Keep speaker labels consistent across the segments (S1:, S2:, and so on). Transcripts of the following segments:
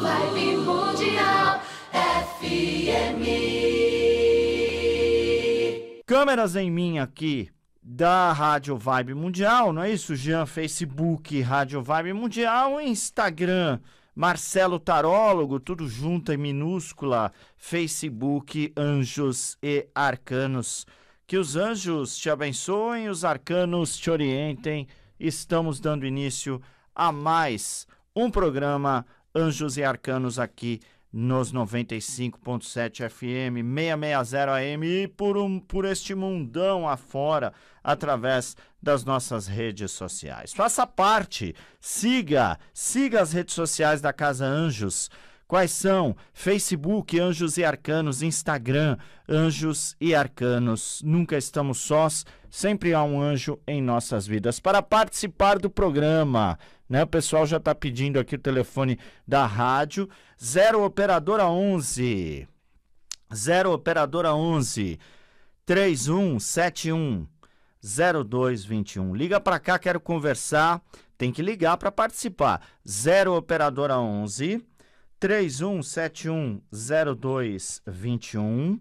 S1: Vibe Mundial FM. Câmeras em mim aqui da Rádio Vibe Mundial, não é isso, Jean? Facebook, Rádio Vibe Mundial, Instagram, Marcelo Tarólogo, tudo junto em minúscula, Facebook, Anjos e Arcanos. Que os anjos te abençoem, os arcanos te orientem. Estamos dando início a mais um programa anjos e arcanos aqui nos 95.7 FM, 660 AM e por, um, por este mundão afora, através das nossas redes sociais. Faça parte, siga, siga as redes sociais da Casa Anjos. Quais são? Facebook Anjos e Arcanos, Instagram Anjos e Arcanos. Nunca estamos sós, sempre há um anjo em nossas vidas. Para participar do programa, né? O pessoal já está pedindo aqui o telefone da rádio. 0 Operadora 11. 0 Operadora 11 3171 0221. Liga para cá, quero conversar. Tem que ligar para participar. 0 Operadora 11 3171 0221.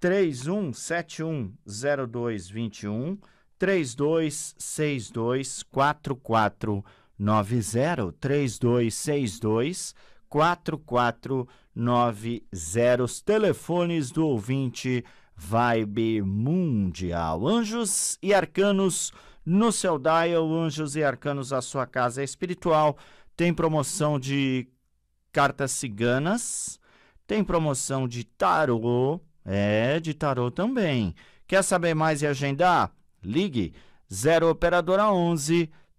S1: 3171 0221. 3262 44 903262 4490. Os telefones do ouvinte Vibe Mundial. Anjos e arcanos no seu dial, anjos e arcanos, a sua casa espiritual. Tem promoção de cartas ciganas, tem promoção de tarô, é, de tarô também. Quer saber mais e agendar? Ligue 0 operadora 11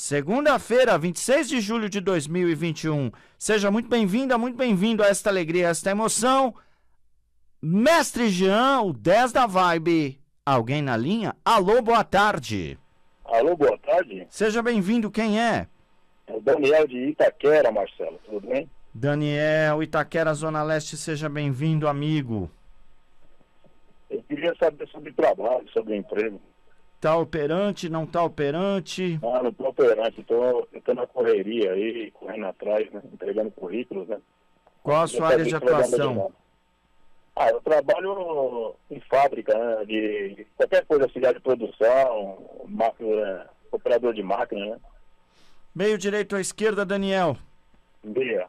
S1: Segunda-feira, 26 de julho de 2021. Seja muito bem-vinda, muito bem-vindo a esta alegria, a esta emoção. Mestre Jean, o 10 da Vibe. Alguém na linha? Alô, boa tarde. Alô, boa tarde. Seja bem-vindo, quem é? É o Daniel de Itaquera, Marcelo, tudo bem? Daniel, Itaquera, Zona Leste, seja bem-vindo, amigo. Eu queria saber sobre trabalho, sobre emprego. Está operante, não está operante? Ah, não tô operante, estou na correria aí, correndo atrás, né? Entregando currículos, né? Qual a sua área de atuação? Ah, eu trabalho em fábrica, né? De qualquer coisa, auxiliar de produção, máquina, operador de máquina, né? Meio direito à esquerda, Daniel. Meia.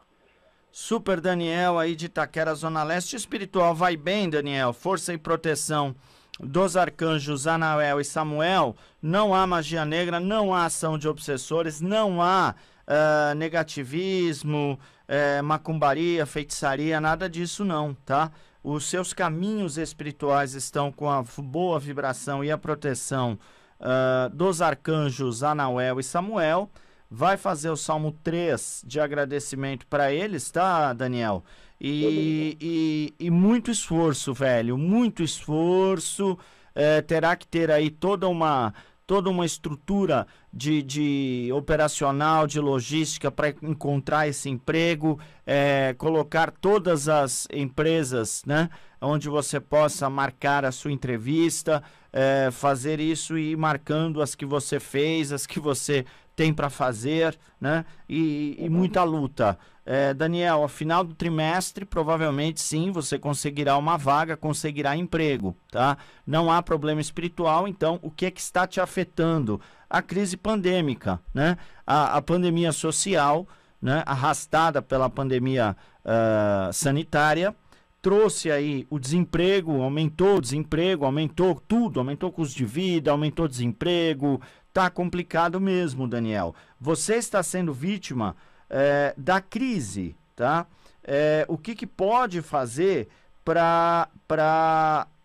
S1: Super Daniel aí de Itaquera, Zona Leste. Espiritual vai bem, Daniel. Força e proteção dos arcanjos Anael e Samuel, não há magia negra, não há ação de obsessores, não há uh, negativismo, uh, macumbaria, feitiçaria, nada disso não, tá? Os seus caminhos espirituais estão com a boa vibração e a proteção uh, dos arcanjos Anael e Samuel. Vai fazer o Salmo 3 de agradecimento para eles, tá, Daniel? E, e, e, muito esforço, velho. Muito esforço. É, terá que ter aí toda uma toda uma estrutura de, de operacional, de logística para encontrar esse emprego, é, colocar todas as empresas, né, onde você possa marcar a sua entrevista, é, fazer isso e ir marcando as que você fez, as que você tem para fazer, né, e, e tá muita luta. É, Daniel, ao final do trimestre, provavelmente sim, você conseguirá uma vaga, conseguirá emprego, tá? Não há problema espiritual, então o que é que está te afetando? A crise pandêmica, né? A, a pandemia social, né? Arrastada pela pandemia uh, sanitária, trouxe aí o desemprego, aumentou o desemprego, aumentou tudo, aumentou o custo de vida, aumentou o desemprego, tá complicado mesmo, Daniel. Você está sendo vítima é, da crise, tá? É, o que, que pode fazer para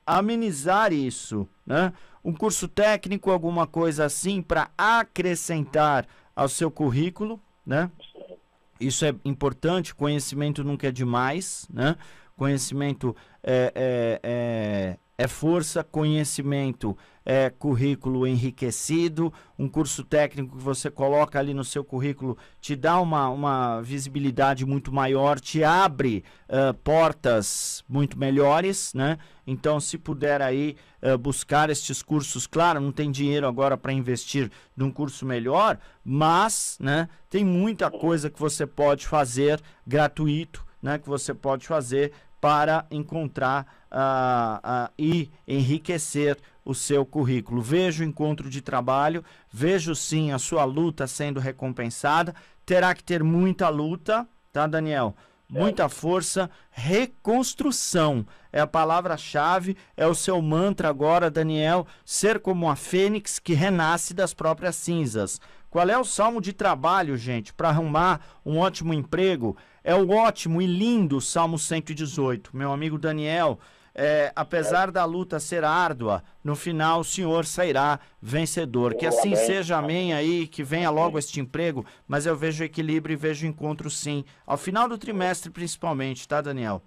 S1: amenizar isso, né? Um curso técnico, alguma coisa assim, para acrescentar ao seu currículo, né? Isso é importante, conhecimento nunca é demais, né? Conhecimento é, é, é é força, conhecimento, é currículo enriquecido, um curso técnico que você coloca ali no seu currículo te dá uma, uma visibilidade muito maior, te abre uh, portas muito melhores, né? Então, se puder aí uh, buscar estes cursos, claro, não tem dinheiro agora para investir num curso melhor, mas, né? Tem muita coisa que você pode fazer gratuito, né? Que você pode fazer para encontrar uh, uh, e enriquecer o seu currículo. Veja o encontro de trabalho, vejo sim a sua luta sendo recompensada. Terá que ter muita luta, tá, Daniel? É. muita força, reconstrução é a palavra-chave, é o seu mantra agora, Daniel, ser como a fênix que renasce das próprias cinzas. Qual é o salmo de trabalho, gente, para arrumar um ótimo emprego? É o ótimo e lindo Salmo 118. Meu amigo Daniel, é, apesar da luta ser árdua, no final o senhor sairá vencedor. Que assim seja, amém aí, que venha logo este emprego, mas eu vejo equilíbrio e vejo encontro sim, ao final do trimestre principalmente, tá, Daniel?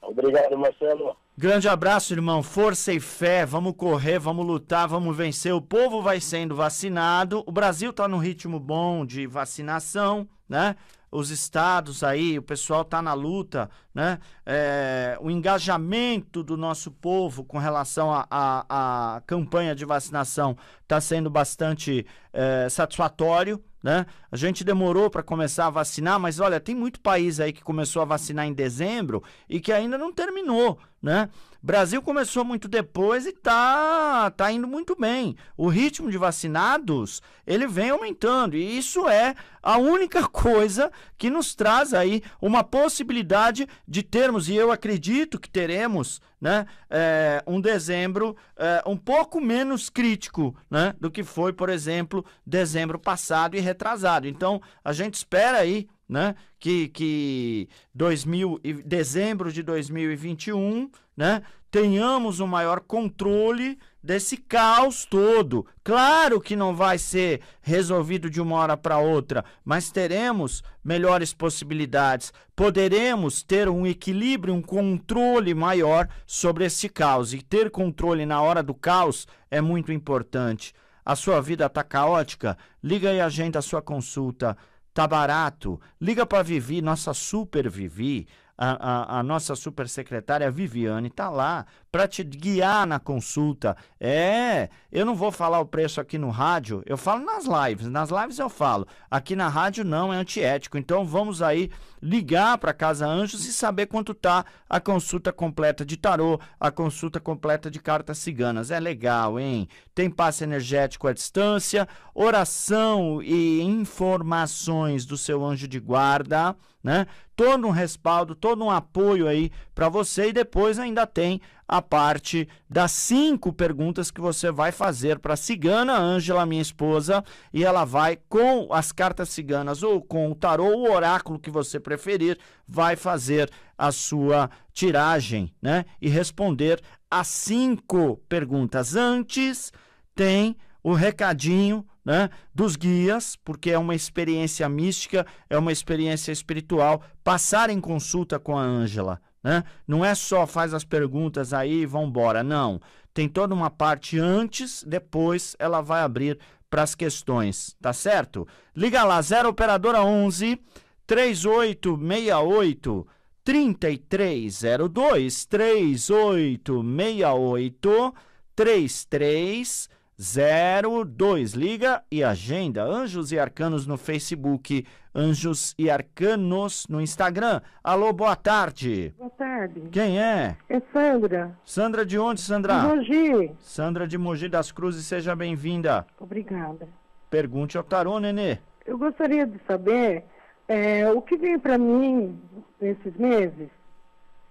S1: Obrigado, Marcelo. Grande abraço, irmão. Força e fé. Vamos correr, vamos lutar, vamos vencer. O povo vai sendo vacinado. O Brasil está num ritmo bom de vacinação, né? Os estados aí, o pessoal está na luta né? É, o engajamento do nosso povo com relação à campanha de vacinação está sendo bastante é, satisfatório. Né? A gente demorou para começar a vacinar, mas olha, tem muito país aí que começou a vacinar em dezembro e que ainda não terminou, né? Brasil começou muito depois e tá tá indo muito bem. O ritmo de vacinados, ele vem aumentando e isso é a única coisa que nos traz aí uma possibilidade de termos, e eu acredito que teremos, né, é, um dezembro é, um pouco menos crítico né, do que foi, por exemplo, dezembro passado e retrasado. Então, a gente espera aí né, que, que 2000 e, dezembro de 2021 né, tenhamos um maior controle desse caos todo. Claro que não vai ser resolvido de uma hora para outra, mas teremos melhores possibilidades, poderemos ter um equilíbrio, um controle maior sobre esse caos. E ter controle na hora do caos é muito importante. A sua vida está caótica? Liga e gente a sua consulta. Tá barato? Liga para Vivi, nossa super Vivi. A, a, a, nossa super secretária Viviane está lá para te guiar na consulta. É, eu não vou falar o preço aqui no rádio, eu falo nas lives. Nas lives eu falo. Aqui na rádio não, é antiético. Então vamos aí ligar para Casa Anjos e saber quanto tá a consulta completa de tarô, a consulta completa de cartas ciganas. É legal, hein? Tem passe energético à distância, oração e informações do seu anjo de guarda, né? Todo um respaldo, todo um apoio aí para você e depois ainda tem a parte das cinco perguntas que você vai fazer para a cigana Ângela, minha esposa, e ela vai com as cartas ciganas ou com o tarô, o oráculo que você preferir, vai fazer a sua tiragem, né? E responder as cinco perguntas. Antes tem o recadinho né, dos guias, porque é uma experiência mística, é uma experiência espiritual. Passar em consulta com a Ângela, né? Não é só faz as perguntas aí e embora. não. Tem toda uma parte antes, depois ela vai abrir para as questões, tá certo? Liga lá, 0 operadora 11 3868 3302 3868 33 02. Liga e agenda. Anjos e Arcanos no Facebook, Anjos e Arcanos no Instagram. Alô, boa tarde. Boa tarde. Quem é? É Sandra. Sandra de onde, Sandra? De Mogi. Sandra de Mogi das Cruzes, seja bem-vinda. Obrigada. Pergunte ao tarô, Nenê. Eu gostaria de saber é, o que vem para mim nesses meses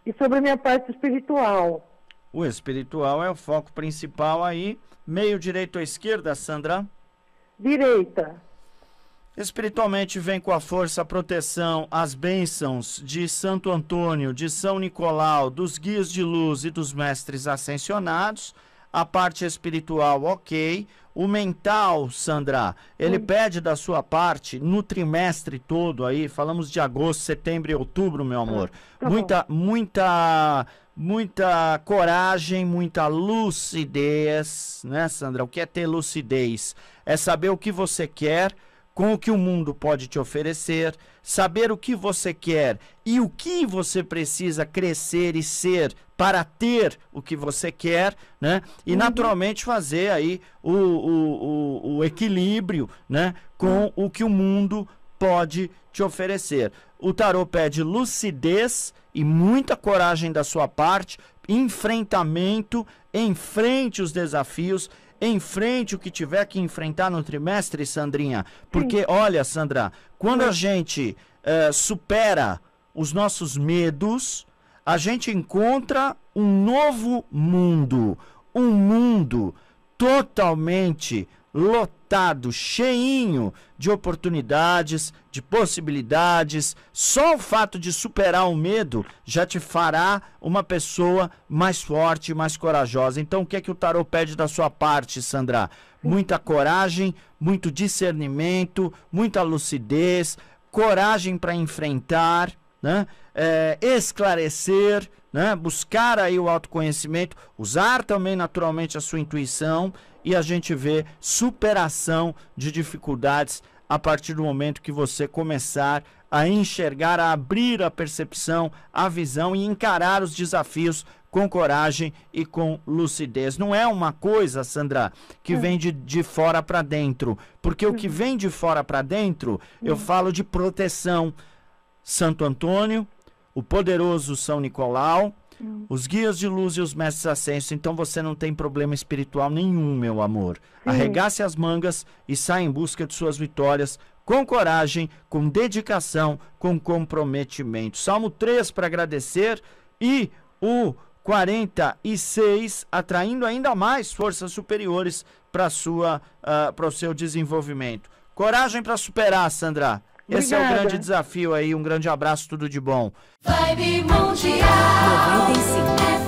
S1: e sobre a minha parte espiritual. O espiritual é o foco principal aí. Meio direito ou esquerda, Sandra? Direita. Espiritualmente vem com a força, a proteção, as bênçãos de Santo Antônio, de São Nicolau, dos guias de luz e dos mestres ascensionados. A parte espiritual, ok. O mental, Sandra, ele Sim. pede da sua parte no trimestre todo aí, falamos de agosto, setembro e outubro, meu amor. Tá muita, muita muita coragem, muita lucidez, né, Sandra? O que é ter lucidez? É saber o que você quer com o que o mundo pode te oferecer, saber o que você quer e o que você precisa crescer e ser para ter o que você quer, né? E uhum. naturalmente fazer aí o, o, o, o equilíbrio, né? Com uhum. o que o mundo pode te oferecer. O tarô pede lucidez e muita coragem da sua parte, enfrentamento, enfrente os desafios, enfrente o que tiver que enfrentar no trimestre, Sandrinha. Porque, Sim. olha, Sandra, quando Sim. a gente eh, supera os nossos medos, a gente encontra um novo mundo. Um mundo totalmente lotado, cheinho de oportunidades, de possibilidades. Só o fato de superar o medo já te fará uma pessoa mais forte, mais corajosa. Então, o que é que o tarot pede da sua parte, Sandra? Muita coragem, muito discernimento, muita lucidez, coragem para enfrentar, né? É, esclarecer né? Buscar aí o autoconhecimento, usar também naturalmente a sua intuição e a gente vê superação de dificuldades a partir do momento que você começar a enxergar, a abrir a percepção, a visão e encarar os desafios com coragem e com lucidez. Não é uma coisa, Sandra, que é. vem de, de fora para dentro, porque o que uhum. vem de fora para dentro, eu uhum. falo de proteção. Santo Antônio, o poderoso São Nicolau, hum. os guias de luz e os mestres ascensos. Então você não tem problema espiritual nenhum, meu amor. Arregace as mangas e saia em busca de suas vitórias com coragem, com dedicação, com comprometimento. Salmo 3 para agradecer e o 46 atraindo ainda mais forças superiores para sua uh, para o seu desenvolvimento. Coragem para superar, Sandra. Esse é o grande desafio aí. Um grande abraço, tudo de bom. Vibe Mundial 95